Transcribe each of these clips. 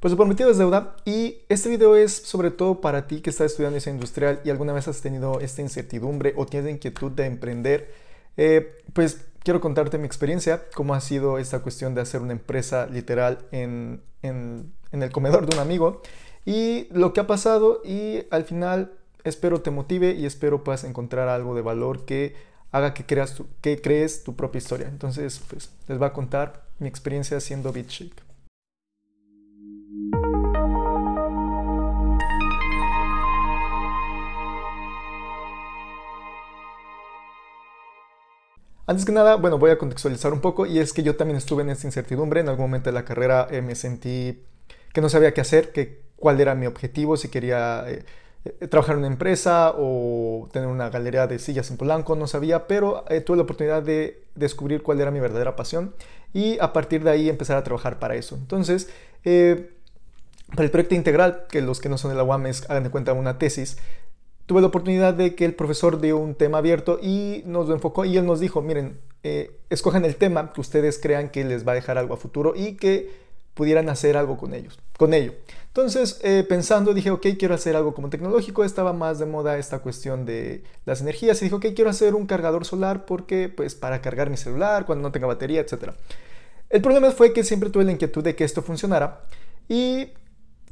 Pues lo prometido es deuda y este video es sobre todo para ti que estás estudiando esa industrial y alguna vez has tenido esta incertidumbre o tienes inquietud de emprender. Eh, pues quiero contarte mi experiencia, cómo ha sido esta cuestión de hacer una empresa literal en, el comedor de un amigo y lo que ha pasado y al final espero te motive y espero puedas encontrar algo de valor que haga que, creas tu, que crees tu propia historia. Entonces, pues les va a contar mi experiencia siendo BitShake. Antes que nada, bueno, voy a contextualizar un poco y es que yo también estuve en esta incertidumbre, en algún momento de la carrera eh, me sentí que no sabía qué hacer, cuál era mi objetivo, si quería eh, eh, trabajar en una empresa o tener una galería de sillas en Polanco, no sabía, pero tuve la oportunidad de descubrir cuál era mi verdadera pasión y a partir de ahí empezar a trabajar para eso. Entonces, para el proyecto integral, que los que no son de la UAM hagan de cuenta, una tesis, tuve la oportunidad de que el profesor dio un tema abierto y nos lo enfocó y él nos dijo, miren, eh, escojan el tema que ustedes crean que les va a dejar algo a futuro y que pudieran hacer algo con ellos, con ello. Entonces, eh, pensando, dije, ok, quiero hacer algo como tecnológico, estaba más de moda esta cuestión de las energías, y dijo, ok, quiero hacer un cargador solar porque, pues, para cargar mi celular, cuando no tenga batería, etc. El problema fue que siempre tuve la inquietud de que esto funcionara, y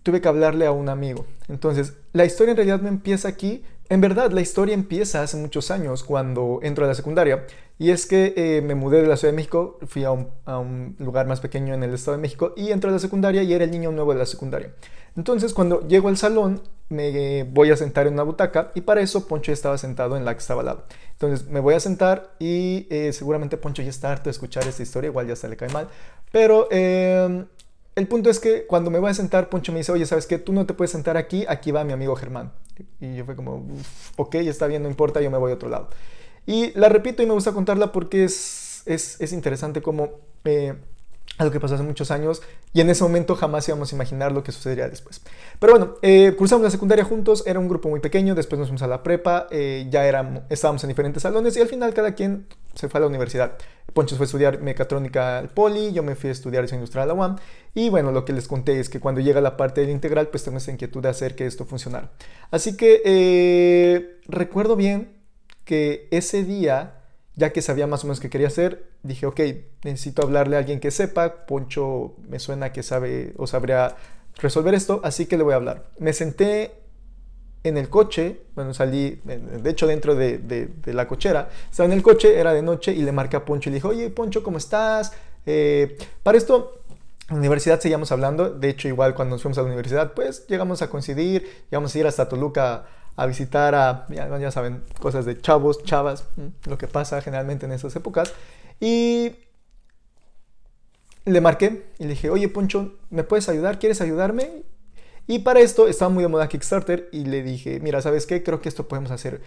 tuve que hablarle a un amigo. Entonces, la historia en realidad no empieza aquí. En verdad, la historia empieza hace muchos años, cuando entro a la secundaria. Y es que eh, me mudé de la Ciudad de México, fui a un, lugar más pequeño en el Estado de México y entro a la secundaria y era el niño nuevo de la secundaria. Entonces, cuando llego al salón, me voy a sentar en una butaca y para eso Poncho ya estaba sentado en la que estaba al lado. Entonces, me voy a sentar y eh, seguramente Poncho ya está harto de escuchar esta historia, igual ya se le cae mal. Pero... Em, el punto es que cuando me voy a sentar, Poncho me dice, oye, ¿sabes qué? Tú no te puedes sentar aquí, aquí va mi amigo Germán. Y yo fue como, ok, está bien, no importa, yo me voy a otro lado. Y la repito y me gusta contarla porque es, interesante como eh, algo que pasó hace muchos años y en ese momento jamás íbamos a imaginar lo que sucedería después. Pero bueno, eh, cursamos cruzamos la secundaria juntos, era un grupo muy pequeño, después nos fuimos a la prepa, eh, ya éramos, estábamos en diferentes salones y al final cada quien se fue a la universidad. Poncho fue a estudiar mecatrónica al Poli, yo me fui a estudiar diseño industrial a la UAM. Y bueno, lo que les conté es que cuando llega la parte del integral, pues tengo esa inquietud de hacer que esto funcionara. Así que eh, recuerdo bien que ese día, ya que sabía más o menos qué quería hacer, dije, ok, necesito hablarle a alguien que sepa. Poncho me suena que sabe o sabría resolver esto, así que le voy a hablar. Me senté en el coche, bueno, salí, de hecho dentro de, la cochera, estaba en el coche, era de noche y le marqué a Poncho y le dije, oye Poncho, ¿cómo estás? Eh, para esto, en la universidad seguíamos hablando, de hecho igual cuando nos fuimos a la universidad, pues llegamos a coincidir, llegamos a ir hasta Toluca a visitar a, ya saben, cosas de chavos, chavas, lo que pasa generalmente en esas épocas, y le marqué y le dije, oye Poncho, ¿me puedes ayudar? ¿Quieres ayudarme? Y para esto estaba muy de moda Kickstarter y le dije, mira, ¿sabes qué? Creo que esto podemos hacer.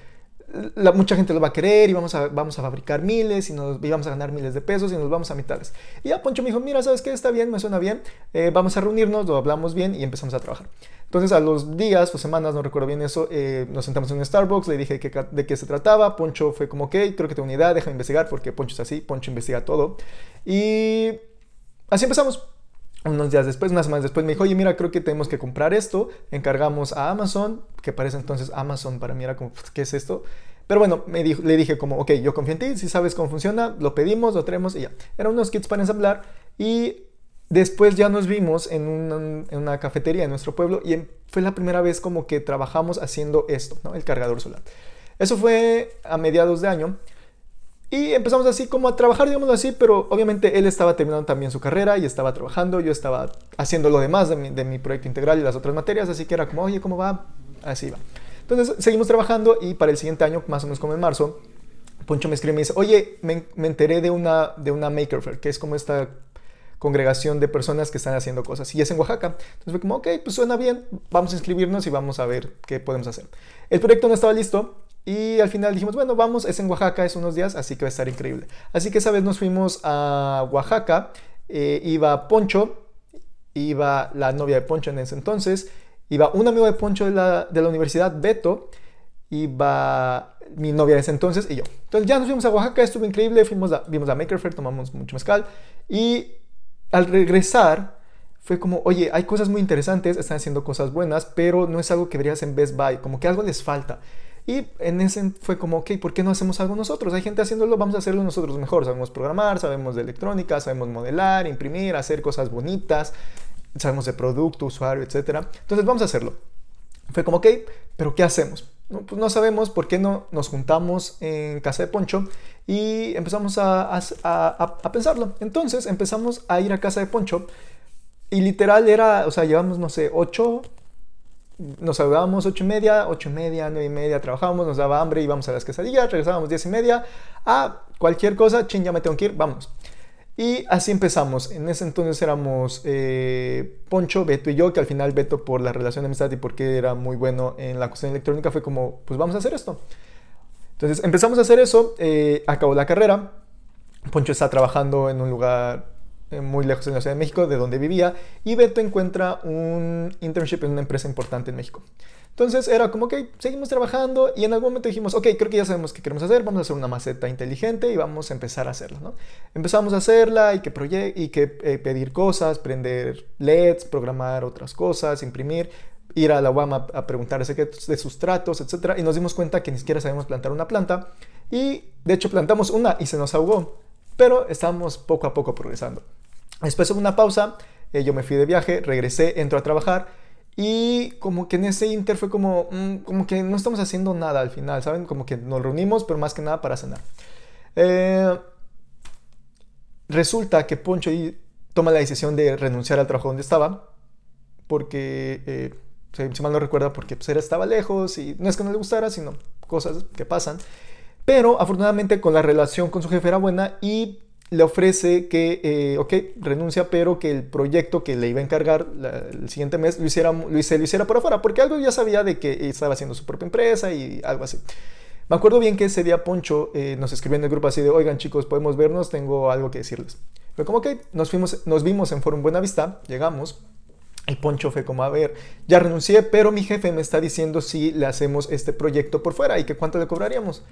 mucha gente lo va a querer y vamos a, fabricar miles y, nos, vamos a ganar miles de pesos y nos vamos a mitades. Y ya Poncho me dijo, mira, ¿sabes qué? Está bien, me suena bien, eh, vamos a reunirnos, lo hablamos bien y empezamos a trabajar. Entonces a los días o semanas, no recuerdo bien eso, eh, nos sentamos en un Starbucks, le dije de qué se trataba, Poncho fue como, ok, creo que tengo una idea, déjame investigar porque Poncho es así, Poncho investiga todo. Y así empezamos unos días después, unas semanas después, me dijo, oye, mira, creo que tenemos que comprar esto. Encargamos a Amazon, que parece entonces Amazon para mí era como, pues, ¿qué es esto? Pero bueno, me dijo, le dije como, ok, yo confío en ti, si sabes cómo funciona, lo pedimos, lo traemos y ya. Eran unos kits para ensamblar y después ya nos vimos en una, cafetería en nuestro pueblo y fue la primera vez como que trabajamos haciendo esto, ¿no? El cargador solar. Eso fue a mediados de año. Y empezamos así como a trabajar, digamos así, pero obviamente él estaba terminando también su carrera y estaba trabajando, yo estaba haciendo lo demás de mi, proyecto integral y las otras materias, así que era como, oye, ¿cómo va? Así va. Entonces seguimos trabajando y para el siguiente año, más o menos como en marzo, Poncho me escribe y me dice, oye, me, enteré de una, de una Maker Fair, que es como esta congregación de personas que están haciendo cosas. Y es en Oaxaca. Entonces fue como, ok, pues suena bien, vamos a inscribirnos y vamos a ver qué podemos hacer. El proyecto no estaba listo, y al final dijimos, bueno, vamos, es en Oaxaca, es unos días, así que va a estar increíble. Así que esa vez nos fuimos a Oaxaca, eh, iba Poncho, iba la novia de Poncho en ese entonces, iba un amigo de Poncho de la, universidad, Beto, iba mi novia de ese entonces y yo. Entonces ya nos fuimos a Oaxaca, estuvo increíble, fuimos a, vimos Maker tomamos mucho mezcal y al regresar fue como, oye, hay cosas muy interesantes, están haciendo cosas buenas, pero no es algo que verías en Best Buy, como que algo les falta. Y en ese fue como, ok, ¿por qué no hacemos algo nosotros? Hay gente haciéndolo, vamos a hacerlo nosotros mejor. Sabemos programar, sabemos de electrónica, sabemos modelar, imprimir, hacer cosas bonitas, sabemos de producto, usuario, etc. Entonces vamos a hacerlo. Fue como, ok, pero ¿qué hacemos? No, pues no sabemos por qué no nos juntamos en casa de Poncho y empezamos a, a, a, a pensarlo. Entonces empezamos a ir a casa de Poncho y literal era, o sea, llevamos, no sé, ocho, nos saludábamos ocho y media, ocho y media, 9 y media, trabajábamos, nos daba hambre, íbamos a las quesadillas, regresábamos 10 y media, a cualquier cosa, ching, ya me tengo que ir, vamos. Y así empezamos. En ese entonces éramos eh, Poncho, Beto y yo, que al final Beto por la relación de amistad y porque era muy bueno en la cuestión electrónica fue como, pues vamos a hacer esto. Entonces empezamos a hacer eso, eh, acabó la carrera, Poncho está trabajando en un lugar eh, muy lejos de la Ciudad de México, de donde vivía, y Beto encuentra un internship en una empresa importante en México. Entonces era como que seguimos trabajando y en algún momento dijimos, ok, creo que ya sabemos qué queremos hacer, vamos a hacer una maceta inteligente y vamos a empezar a hacerla, ¿no? Empezamos a hacerla y que, y que eh, pedir cosas, prender LEDs, programar otras cosas, imprimir, ir a la UAM a, preguntar secretos de sustratos, etc. Y nos dimos cuenta que ni siquiera sabemos plantar una planta y de hecho plantamos una y se nos ahogó, pero estamos poco a poco progresando. Después de una pausa, eh, yo me fui de viaje, regresé, entro a trabajar y como que en ese inter fue como, mm, como que no estamos haciendo nada al final, ¿saben? Como que nos reunimos, pero más que nada para cenar. Eh, resulta que Poncho toma la decisión de renunciar al trabajo donde estaba, porque, eh, si mal no recuerda, porque pues, era, estaba lejos y no es que no le gustara, sino cosas que pasan. Pero afortunadamente con la relación con su jefe era buena y le ofrece que, eh, ok, renuncia, pero que el proyecto que le iba a encargar el siguiente mes lo hiciera, lo, hiciera por afuera, porque algo ya sabía de que estaba haciendo su propia empresa y algo así. Me acuerdo bien que ese día Poncho eh, nos escribió en el grupo así de, oigan chicos, podemos vernos, tengo algo que decirles. Fue como que nos, fuimos, nos vimos en Forum Buenavista llegamos, y Poncho fue como, a ver, ya renuncié, pero mi jefe me está diciendo si le hacemos este proyecto por fuera y que cuánto le cobraríamos.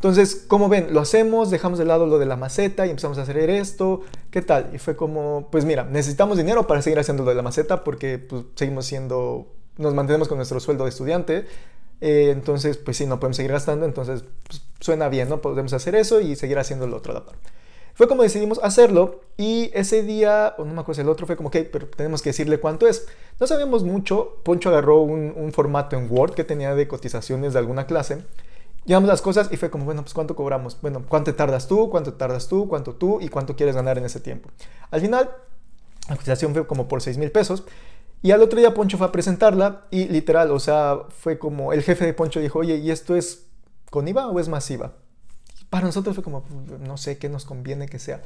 Entonces, como ven, lo hacemos, dejamos de lado lo de la maceta y empezamos a hacer esto, ¿qué tal? Y fue como, pues mira, necesitamos dinero para seguir haciendo lo de la maceta porque pues, seguimos siendo, nos mantenemos con nuestro sueldo de estudiante, eh, entonces pues sí, no podemos seguir gastando, entonces pues, suena bien, ¿no? Podemos hacer eso y seguir haciendo lo otro Fue como decidimos hacerlo y ese día, o no me acuerdo, si el otro fue como, ok, pero tenemos que decirle cuánto es. No sabemos mucho, Poncho agarró un formato en Word que tenía de cotizaciones de alguna clase Llevamos las cosas y fue como, bueno, pues cuánto cobramos, bueno, cuánto tardas tú, cuánto tardas tú, cuánto tú y cuánto quieres ganar en ese tiempo. Al final, la cotización fue como por 6 mil pesos. Y al otro día Poncho fue a presentarla y literal, o sea, fue como el jefe de Poncho dijo, oye, ¿y esto es con IVA o es más IVA? para nosotros fue como, no sé qué nos conviene que sea.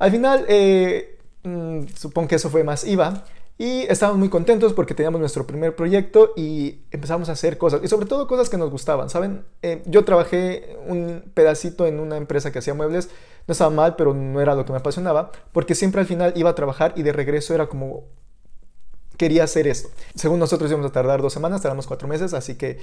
Al final, eh, mm, supongo que eso fue más IVA. Y estábamos muy contentos porque teníamos nuestro primer proyecto y empezamos a hacer cosas. Y sobre todo cosas que nos gustaban, ¿saben? Eh, yo trabajé un pedacito en una empresa que hacía muebles. No estaba mal, pero no era lo que me apasionaba. Porque siempre al final iba a trabajar y de regreso era como... Quería hacer esto. Según nosotros íbamos a tardar dos semanas, tardamos cuatro meses. Así que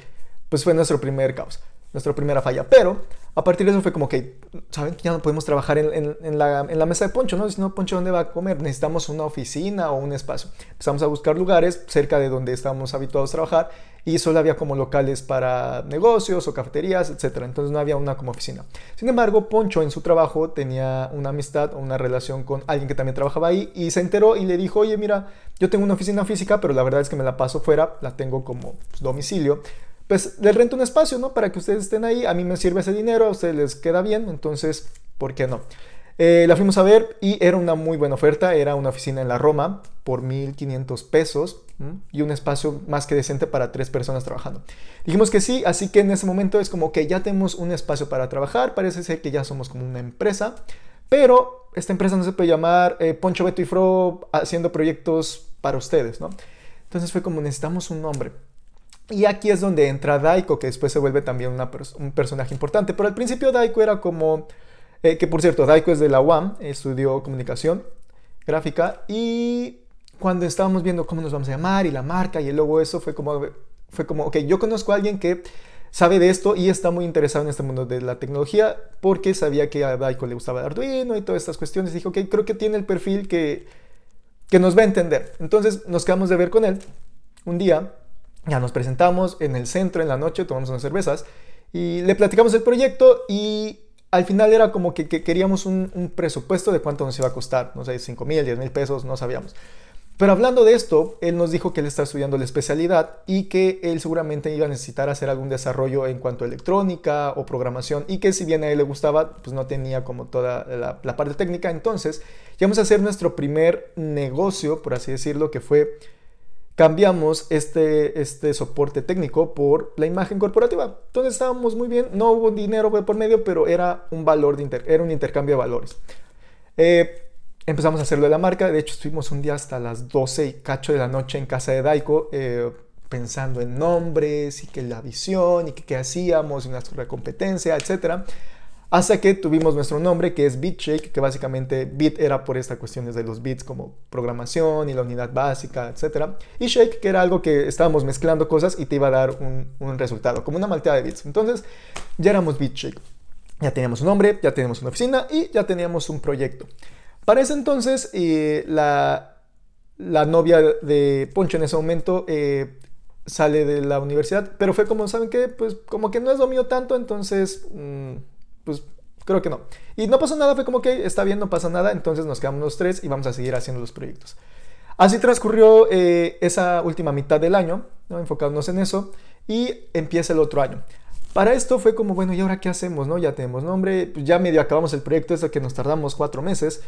pues fue nuestro primer caos, nuestra primera falla. Pero a partir de eso fue como que, ¿saben? Ya no podemos trabajar en, la, mesa de Poncho, ¿no? Si no, Poncho, ¿dónde va a comer? Necesitamos una oficina o un espacio. Empezamos a buscar lugares cerca de donde estábamos habituados a trabajar y solo había como locales para negocios o cafeterías, etc. Entonces no había una como oficina. Sin embargo, Poncho en su trabajo tenía una amistad o una relación con alguien que también trabajaba ahí y se enteró y le dijo, oye, mira, yo tengo una oficina física, pero la verdad es que me la paso fuera, la tengo como pues, domicilio pues les rento un espacio, ¿no? Para que ustedes estén ahí, a mí me sirve ese dinero, a ustedes les queda bien, entonces, ¿por qué no? Eh, la fuimos a ver y era una muy buena oferta, era una oficina en la Roma por 1.500 pesos y un espacio más que decente para tres personas trabajando. Dijimos que sí, así que en ese momento es como que ya tenemos un espacio para trabajar, parece ser que ya somos como una empresa, pero esta empresa no se puede llamar eh, Poncho Beto y Fro haciendo proyectos para ustedes, ¿no? Entonces fue como necesitamos un nombre. Y aquí es donde entra Daiko, que después se vuelve también un personaje importante. Pero al principio Daiko era como... Eh, que por cierto, Daiko es de la UAM, estudió comunicación gráfica y cuando estábamos viendo cómo nos vamos a llamar y la marca y el logo, eso fue como, fue como, ok, yo conozco a alguien que sabe de esto y está muy interesado en este mundo de la tecnología porque sabía que a Daiko le gustaba Arduino y todas estas cuestiones. dijo que creo que tiene el perfil que, que nos va a entender. Entonces nos quedamos de ver con él un día ya nos presentamos en el centro en la noche, tomamos unas cervezas y le platicamos el proyecto y al final era como que, queríamos un, presupuesto de cuánto nos iba a costar, no sé, 5 mil, 10 mil pesos, no sabíamos. Pero hablando de esto, él nos dijo que él está estudiando la especialidad y que él seguramente iba a necesitar hacer algún desarrollo en cuanto a electrónica o programación y que si bien a él le gustaba, pues no tenía como toda la, la parte técnica. Entonces, íbamos a hacer nuestro primer negocio, por así decirlo, que fue cambiamos este, este soporte técnico por la imagen corporativa. Entonces estábamos muy bien, no hubo dinero por medio, pero era un valor de inter era un intercambio de valores. Eh, empezamos a hacerlo de la marca, de hecho estuvimos un día hasta las 12 y cacho de la noche en casa de Daiko. Eh, pensando en nombres y que la visión y que qué hacíamos y nuestra competencia, etcétera. Hasta que tuvimos nuestro nombre, que es BitShake, que básicamente Bit era por estas cuestiones de los bits como programación y la unidad básica, etc. Y Shake, que era algo que estábamos mezclando cosas y te iba a dar un, resultado, como una malteada de bits. Entonces, ya éramos BitShake. Ya teníamos un nombre, ya teníamos una oficina y ya teníamos un proyecto. Para ese entonces, eh, la, la, novia de Poncho en ese momento eh, sale de la universidad, pero fue como, ¿saben qué? Pues como que no es lo mío tanto, entonces... Mm, pues creo que no. Y no pasó nada, fue como que está bien, no pasa nada, entonces nos quedamos los tres y vamos a seguir haciendo los proyectos. Así transcurrió eh, esa última mitad del año, ¿no? enfocándonos en eso, y empieza el otro año. Para esto fue como, bueno, ¿y ahora qué hacemos? No? Ya tenemos nombre, pues ya medio acabamos el proyecto, esto que nos tardamos cuatro meses,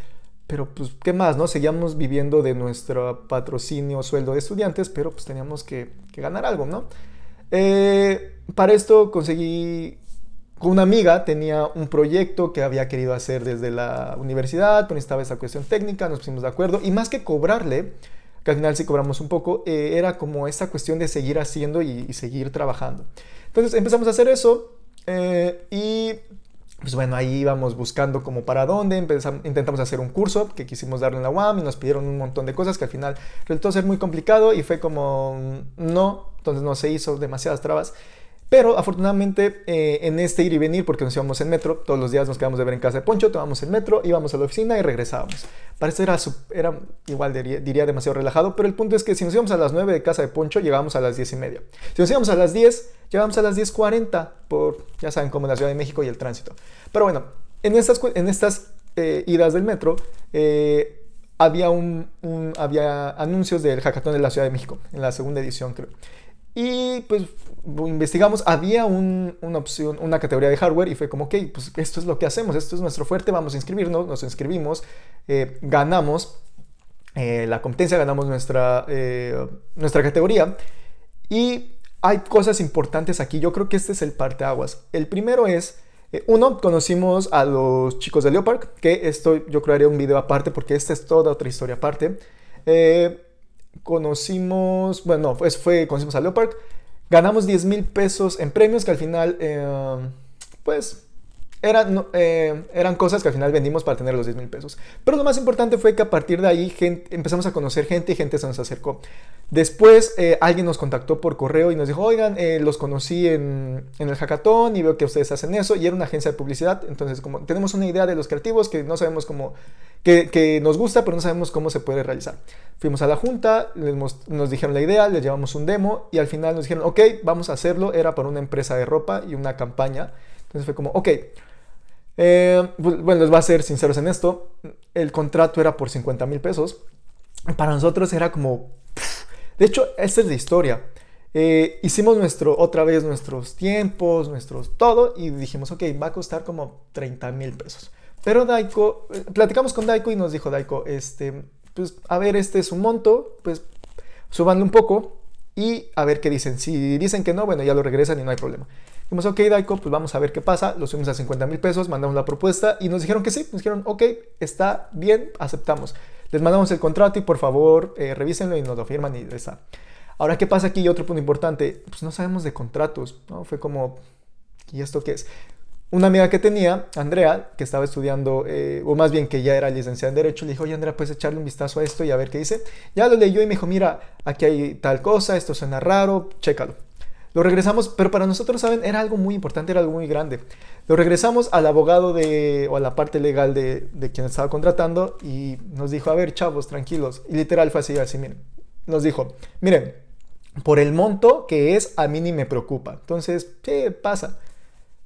pero pues, ¿qué más? no? Seguíamos viviendo de nuestro patrocinio, sueldo de estudiantes, pero pues teníamos que, ganar algo, ¿no? Eh, para esto conseguí con una amiga tenía un proyecto que había querido hacer desde la universidad, pero estaba esa cuestión técnica, nos pusimos de acuerdo y más que cobrarle, que al final sí cobramos un poco, eh, era como esa cuestión de seguir haciendo y, seguir trabajando. Entonces empezamos a hacer eso eh, y pues bueno, ahí íbamos buscando como para dónde, empezamos, intentamos hacer un curso que quisimos darle en la UAM y nos pidieron un montón de cosas que al final resultó ser muy complicado y fue como mm, no, entonces no se hizo demasiadas trabas. Pero afortunadamente eh, en este ir y venir, porque nos íbamos en metro, todos los días nos quedamos de ver en casa de Poncho, tomábamos el metro, íbamos a la oficina y regresábamos. Parece era, era igual, diría, demasiado relajado, pero el punto es que si nos íbamos a las 9 de casa de Poncho, llegábamos a las 10 y media. Si nos íbamos a las 10, llegábamos a las 10.40 por, ya saben, cómo la Ciudad de México y el tránsito. Pero bueno, en estas, en estas eh, idas del metro, eh, había, un, había anuncios del jacatón de la Ciudad de México, en la segunda edición creo. Y pues investigamos, había un, una opción, una categoría de hardware y fue como, ok, pues esto es lo que hacemos, esto es nuestro fuerte, vamos a inscribirnos, nos inscribimos, eh, ganamos eh, la competencia, ganamos nuestra, eh, nuestra categoría y hay cosas importantes aquí, yo creo que este es el parte aguas. El primero es... Uno, conocimos a los chicos de Leopard, que esto yo creo haré un video aparte porque esta es toda otra historia aparte. conocimos, bueno, pues fue, conocimos a Leopard, ganamos 10 mil pesos en premios que al final, eh, pues eran, eh, eran cosas que al final vendimos para tener los 10 mil pesos. Pero lo más importante fue que a partir de ahí empezamos a conocer gente y gente se nos acercó. Después eh, alguien nos contactó por correo y nos dijo, oigan, eh, los conocí en, en, el hackathon y veo que ustedes hacen eso. Y era una agencia de publicidad. Entonces, como tenemos una idea de los creativos que no sabemos cómo, que, que nos gusta, pero no sabemos cómo se puede realizar. Fuimos a la junta, les nos dijeron la idea, les llevamos un demo y al final nos dijeron, ok, vamos a hacerlo. Era para una empresa de ropa y una campaña. Entonces fue como, ok eh, pues, bueno, les voy a ser sinceros en esto. El contrato era por 50 mil pesos. Para nosotros era como... De hecho, esta es la historia. Eh, hicimos nuestro, otra vez nuestros tiempos, nuestros todo, y dijimos, ok, va a costar como 30 mil pesos. Pero Daiko, eh, platicamos con Daiko y nos dijo, Daiko, este, pues a ver, este es un monto, pues subanlo un poco y a ver qué dicen. Si dicen que no, bueno, ya lo regresan y no hay problema. Dijimos, ok, Daiko, pues vamos a ver qué pasa. Lo subimos a 50 mil pesos, mandamos la propuesta y nos dijeron que sí. Nos dijeron, ok, está bien, aceptamos. Les mandamos el contrato y por favor eh, revísenlo y nos lo firman y está. Ahora, ¿qué pasa aquí? Y Otro punto importante, pues no sabemos de contratos, Fue como, ¿y esto qué es? Una amiga que tenía, Andrea, que estaba estudiando, eh, o más bien que ya era licenciada en Derecho, le dijo, oye Andrea, puedes echarle un vistazo a esto y a ver qué dice. Ya lo leyó y me dijo, mira, aquí hay tal cosa, esto suena raro, chécalo. Lo regresamos, pero para nosotros, ¿saben? Era algo muy importante, era algo muy grande. Lo regresamos al abogado de, o a la parte legal de, quien estaba contratando y nos dijo, a ver, chavos, tranquilos. Y literal fue así, así, miren. Nos dijo, miren, por el monto que es, a mí ni me preocupa. Entonces, ¿qué pasa?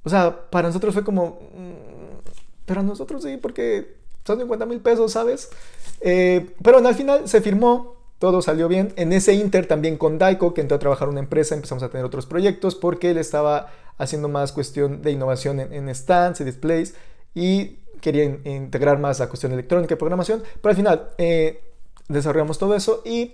O sea, para nosotros fue como, mm, pero nosotros sí, porque son 50 mil pesos, ¿sabes? Eh, pero al final se firmó, todo salió bien. En ese Inter también con Daiko, que entró a trabajar una empresa, empezamos a tener otros proyectos porque él estaba haciendo más cuestión de innovación en, stands y displays y quería integrar más la cuestión electrónica y programación. Pero al final eh, desarrollamos todo eso y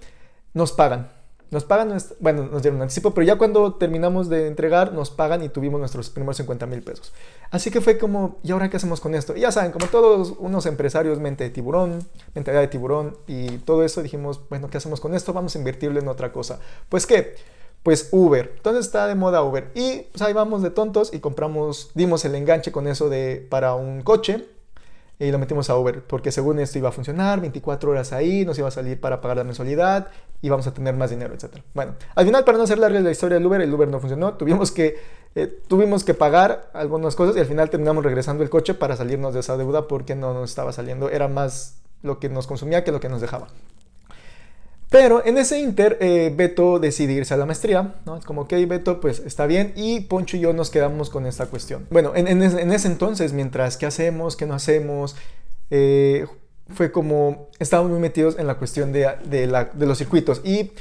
nos pagan. Nos pagan, bueno, nos dieron un anticipo, pero ya cuando terminamos de entregar, nos pagan y tuvimos nuestros primeros 50 mil pesos. Así que fue como, ¿y ahora qué hacemos con esto? Y ya saben, como todos unos empresarios, mente de tiburón, mentalidad de tiburón y todo eso, dijimos, bueno, ¿qué hacemos con esto? Vamos a invertirlo en otra cosa. Pues qué, pues Uber. Entonces está de moda Uber. Y pues, ahí vamos de tontos y compramos, dimos el enganche con eso de, para un coche y lo metimos a Uber, porque según esto iba a funcionar, 24 horas ahí, nos iba a salir para pagar la mensualidad, y vamos a tener más dinero, etc. Bueno, al final, para no hacer larga la historia del Uber, el Uber no funcionó, tuvimos que, eh, tuvimos que pagar algunas cosas y al final terminamos regresando el coche para salirnos de esa deuda porque no nos estaba saliendo, era más lo que nos consumía que lo que nos dejaba. Pero en ese inter, eh, Beto decide irse a la maestría, ¿no? Como que Beto, pues está bien. Y Poncho y yo nos quedamos con esta cuestión. Bueno, en, ese entonces, mientras qué hacemos, qué no hacemos, eh, fue como estábamos muy metidos en la cuestión de, los circuitos. Y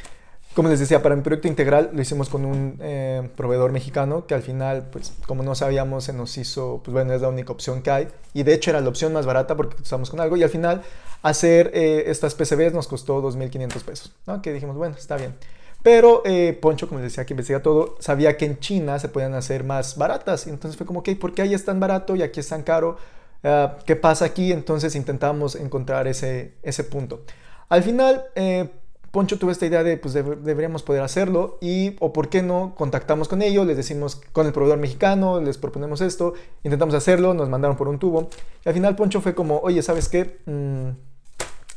como les decía, para mi proyecto integral lo hicimos con un eh, proveedor mexicano que al final, pues como no sabíamos, se nos hizo, pues bueno, es la única opción que hay. Y de hecho era la opción más barata porque estamos con algo. Y al final Hacer eh, estas PCBs nos costó 2.500 pesos, ¿no? Que dijimos, bueno, está bien. Pero eh, Poncho, como decía, que investiga todo, sabía que en China se podían hacer más baratas. Entonces fue como, ok, ¿por qué ahí es tan barato y aquí es tan caro? Ah, ¿Qué pasa aquí? Entonces intentamos encontrar ese, ese punto. Al final, eh, Poncho tuvo esta idea de, pues deberíamos poder hacerlo y, o por qué no, contactamos con ellos, les decimos con el proveedor mexicano, les proponemos esto, intentamos hacerlo, nos mandaron por un tubo. Y al final Poncho fue como, oye, ¿sabes qué? Mm,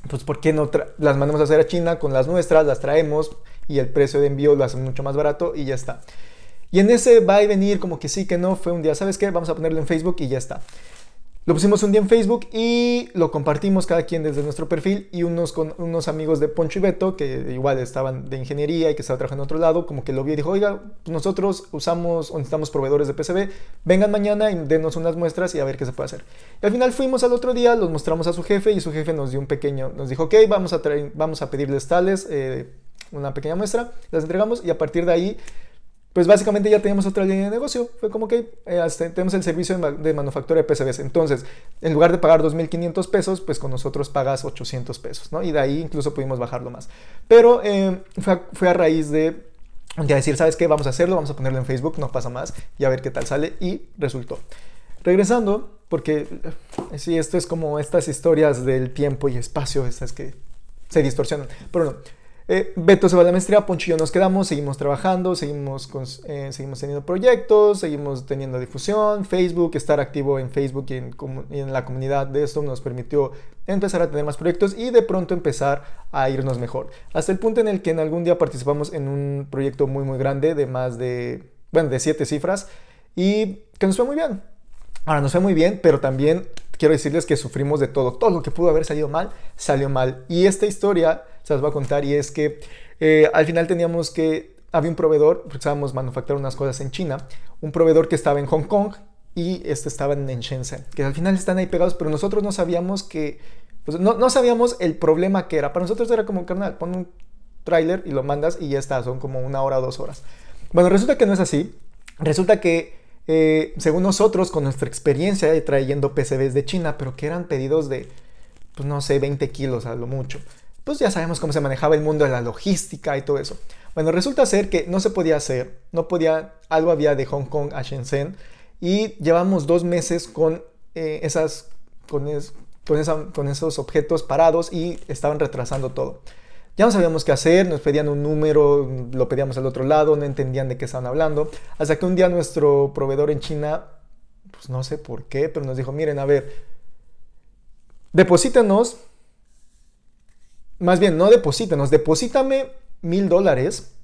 pues ¿por qué no las mandamos a hacer a China con las nuestras, las traemos y el precio de envío lo hace mucho más barato y ya está. Y en ese va y venir como que sí, que no, fue un día, ¿sabes qué? Vamos a ponerlo en Facebook y ya está. Lo pusimos un día en Facebook y lo compartimos cada quien desde nuestro perfil y unos, con, unos amigos de Poncho y Beto, que igual estaban de ingeniería y que estaban trabajando en otro lado, como que lo vio y dijo, oiga, nosotros usamos o necesitamos proveedores de PCB, vengan mañana y denos unas muestras y a ver qué se puede hacer. Y al final fuimos al otro día, los mostramos a su jefe y su jefe nos dio un pequeño, nos dijo, ok, vamos a, traer, vamos a pedirles tales, eh, una pequeña muestra, las entregamos y a partir de ahí pues básicamente ya teníamos otra línea de negocio. Fue como que eh, tenemos el servicio de, manufactura de PCBs. Entonces, en lugar de pagar 2.500 pesos, pues con nosotros pagas 800 pesos, ¿no? Y de ahí incluso pudimos bajarlo más. Pero em, fue, a, raíz de, decir, ¿sabes qué? Vamos a hacerlo, vamos a ponerlo en Facebook, no pasa más, y a ver qué tal sale. Y resultó. Regresando, porque si eh, sí, esto es como estas historias del tiempo y espacio, estas que se distorsionan. Pero no, eh, Beto se va a la maestría, Ponchillo nos quedamos, seguimos trabajando, seguimos, eh, seguimos teniendo proyectos, seguimos teniendo difusión, Facebook, estar activo en Facebook y en, y en, la comunidad de esto nos permitió empezar a tener más proyectos y de pronto empezar a irnos mejor. Hasta el punto en el que en algún día participamos en un proyecto muy muy grande de más de, bueno, de siete cifras y que nos fue muy bien. Ahora nos fue muy bien, pero también quiero decirles que sufrimos de todo. Todo lo que pudo haber salido mal, salió mal. Y esta historia se las voy a contar y es que eh, al final teníamos que, había un proveedor, porque estábamos manufacturando unas cosas en China, un proveedor que estaba en Hong Kong y este estaba en Shenzhen, que al final están ahí pegados, pero nosotros no sabíamos que, pues, no, no sabíamos el problema que era. Para nosotros era como, carnal, pon un tráiler y lo mandas y ya está, son como una hora o dos horas. Bueno, resulta que no es así. Resulta que, eh, según nosotros, con nuestra experiencia de trayendo PCBs de China, pero que eran pedidos de, pues no sé, 20 kilos a lo mucho pues ya sabemos cómo se manejaba el mundo de la logística y todo eso. Bueno, resulta ser que no se podía hacer, no podía, algo había de Hong Kong a Shenzhen y llevamos dos meses con eh, esas, con, con, esos objetos parados y estaban retrasando todo. Ya no sabíamos qué hacer, nos pedían un número, lo pedíamos al otro lado, no entendían de qué estaban hablando, hasta que un día nuestro proveedor en China, pues no sé por qué, pero nos dijo, miren, a ver, deposítenos más bien, no deposítanos, deposítame mil dólares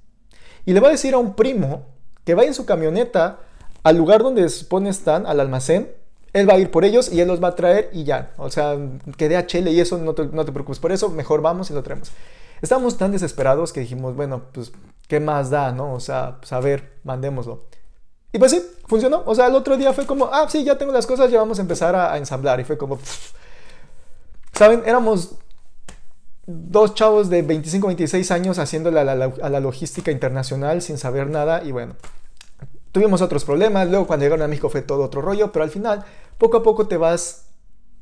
y le va a decir a un primo que vaya en su camioneta al lugar donde se supone están, al almacén. Él va a ir por ellos y él los va a traer y ya. O sea, que chile y eso no te, preocupes. Por eso mejor vamos y lo traemos. Estábamos tan desesperados que dijimos, bueno, pues, ¿qué más da, no? O sea, pues a ver, mandémoslo. Y pues sí, funcionó. O sea, el otro día fue como, ah, sí, ya tengo las cosas, ya vamos a empezar a, ensamblar. Y fue como, ¿saben? Éramos dos chavos de 25, 26 años haciendo la, la, logística internacional sin saber nada y bueno, tuvimos otros problemas, luego cuando llegaron a México fue todo otro rollo, pero al final poco a poco te vas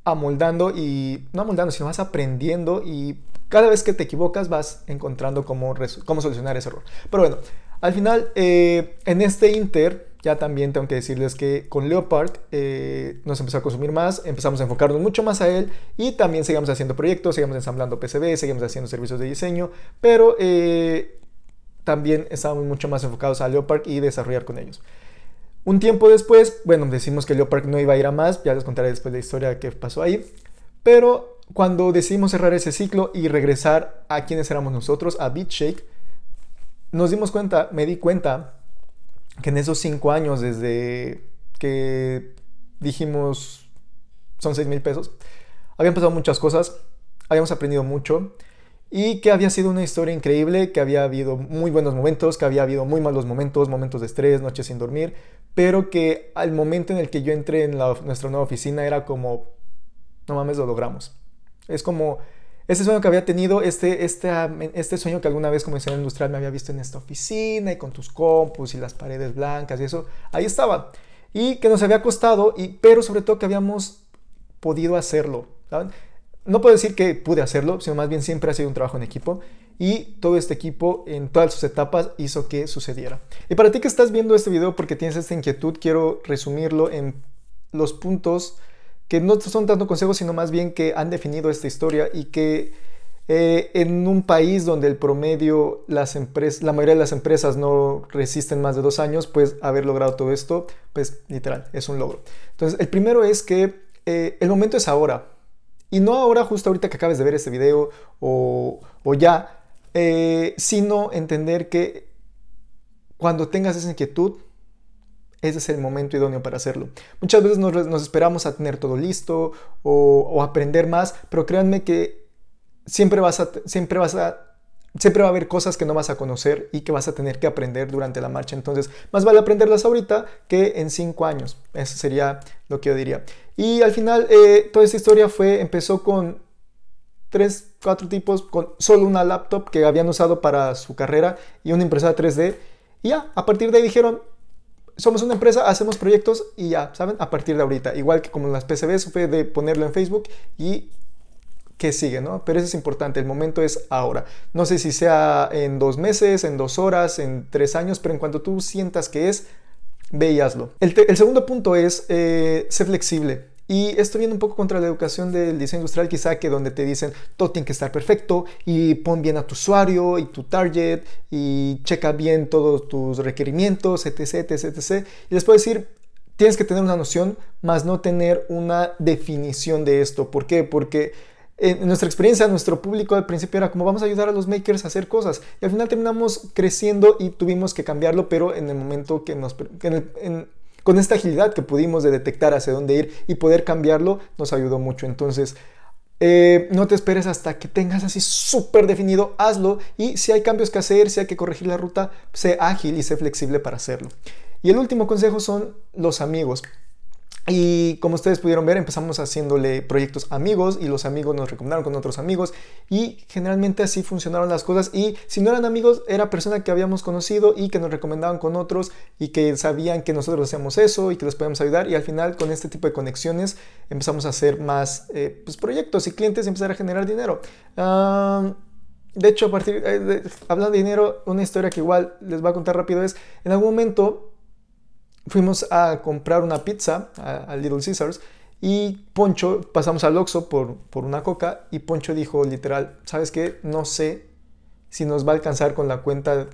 amoldando y no amoldando, sino vas aprendiendo y cada vez que te equivocas vas encontrando cómo, cómo solucionar ese error. Pero bueno, al final eh, en este Inter ya también tengo que decirles que con Leopard eh, nos empezó a consumir más, empezamos a enfocarnos mucho más a él y también seguimos haciendo proyectos, seguimos ensamblando PCB, seguimos haciendo servicios de diseño, pero eh, también estábamos mucho más enfocados a Leopard y desarrollar con ellos. Un tiempo después, bueno, decimos que Leopard no iba a ir a más, ya les contaré después la historia que pasó ahí, pero cuando decidimos cerrar ese ciclo y regresar a quienes éramos nosotros, a BeatShake, nos dimos cuenta, me di cuenta que en esos cinco años, desde que dijimos son seis mil pesos, habían pasado muchas cosas, habíamos aprendido mucho y que había sido una historia increíble, que había habido muy buenos momentos, que había habido muy malos momentos, momentos de estrés, noches sin dormir, pero que al momento en el que yo entré en nuestra nueva oficina era como, no mames, lo logramos. Es como este sueño que había tenido, este, este, este sueño que alguna vez como diseñador industrial me había visto en esta oficina y con tus compus y las paredes blancas y eso, ahí estaba. Y que nos había costado, y, pero sobre todo que habíamos podido hacerlo. No puedo decir que pude hacerlo, sino más bien siempre ha sido un trabajo en equipo y todo este equipo en todas sus etapas hizo que sucediera. Y para ti que estás viendo este video porque tienes esta inquietud, quiero resumirlo en los puntos que no son tanto consejos, sino más bien que han definido esta historia y que eh, en un país donde el promedio, las empresas, la mayoría de las empresas no resisten más de dos años, pues haber logrado todo esto, pues literal, es un logro. Entonces, el primero es que eh, el momento es ahora. Y no ahora, justo ahorita que acabes de ver este video o, ya, eh, sino entender que cuando tengas esa inquietud, ese es el momento idóneo para hacerlo. Muchas veces nos, esperamos a tener todo listo o, aprender más, pero créanme que siempre vas a, siempre vas a siempre va a haber cosas que no vas a conocer y que vas a tener que aprender durante la marcha. Entonces, más vale aprenderlas ahorita que en cinco años. Eso sería lo que yo diría. Y al final, eh, toda esta historia fue, empezó con tres, cuatro tipos con solo una laptop que habían usado para su carrera y una impresora 3D. Y ya, a partir de ahí dijeron, somos una empresa, hacemos proyectos y ya, ¿saben? A partir de ahorita. Igual que como las PCBs fue de ponerlo en Facebook y que sigue, ¿no? Pero eso es importante, el momento es ahora. No sé si sea en dos meses, en dos horas, en tres años, pero en cuanto tú sientas que es, ve El, segundo punto es, eh, ser flexible. Y esto viene un poco contra la educación del diseño industrial, quizá que donde te dicen todo tiene que estar perfecto y pon bien a tu usuario y tu target y checa bien todos tus requerimientos, etc, etc, etc. Y les puedo decir, tienes que tener una noción, más no tener una definición de esto. ¿Por qué? Porque en nuestra experiencia, nuestro público al principio era como vamos a ayudar a los makers a hacer cosas. Y al final terminamos creciendo y tuvimos que cambiarlo, pero en el momento que nos con esta agilidad que pudimos de detectar hacia dónde ir y poder cambiarlo, nos ayudó mucho. Entonces, eh, no te esperes hasta que tengas así súper definido, hazlo y si hay cambios que hacer, si hay que corregir la ruta, sé ágil y sé flexible para hacerlo. Y el último consejo son los amigos. Y como ustedes pudieron ver, empezamos haciéndole proyectos amigos y los amigos nos recomendaron con otros amigos y generalmente así funcionaron las cosas y si no eran amigos era persona que habíamos conocido y que nos recomendaban con otros y que sabían que nosotros hacíamos eso y que les podíamos ayudar y al final con este tipo de conexiones empezamos a hacer más eh, pues, proyectos y clientes y empezar a generar dinero. de hecho, a partir eh, de, hablando de dinero, una historia que igual les voy a contar rápido es, en algún momento fuimos a comprar una pizza a, Little Caesars y Poncho, pasamos al Oxxo por, por una coca y Poncho dijo literal, ¿sabes qué? No sé si nos va a alcanzar con la cuenta,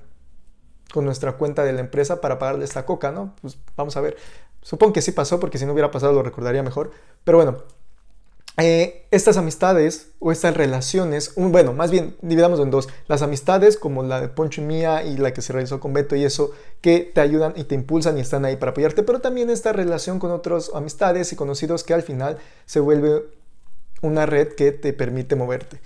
con nuestra cuenta de la empresa para pagarle esta coca, ¿no? Pues vamos a ver. Supongo que sí pasó porque si no hubiera pasado lo recordaría mejor. Pero bueno, eh, estas amistades o estas relaciones, bueno, más bien dividamos en dos, las amistades como la de Poncho y Mía y la que se realizó con Beto y eso, que te ayudan y te impulsan y están ahí para apoyarte, pero también esta relación con otras amistades y conocidos que al final se vuelve una red que te permite moverte.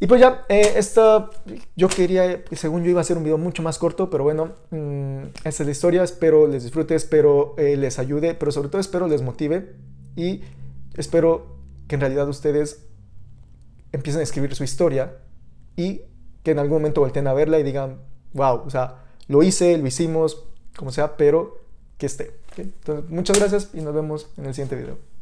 Y pues ya, eh, esta, yo quería, según yo iba a ser un video mucho más corto, pero bueno, mm, esta es la historia, espero les disfrute, espero eh, les ayude, pero sobre todo espero les motive y espero que en realidad ustedes empiecen a escribir su historia y que en algún momento volteen a verla y digan, wow, o sea, lo hice, lo hicimos, como sea, pero que esté. Entonces, muchas gracias y nos vemos en el siguiente video.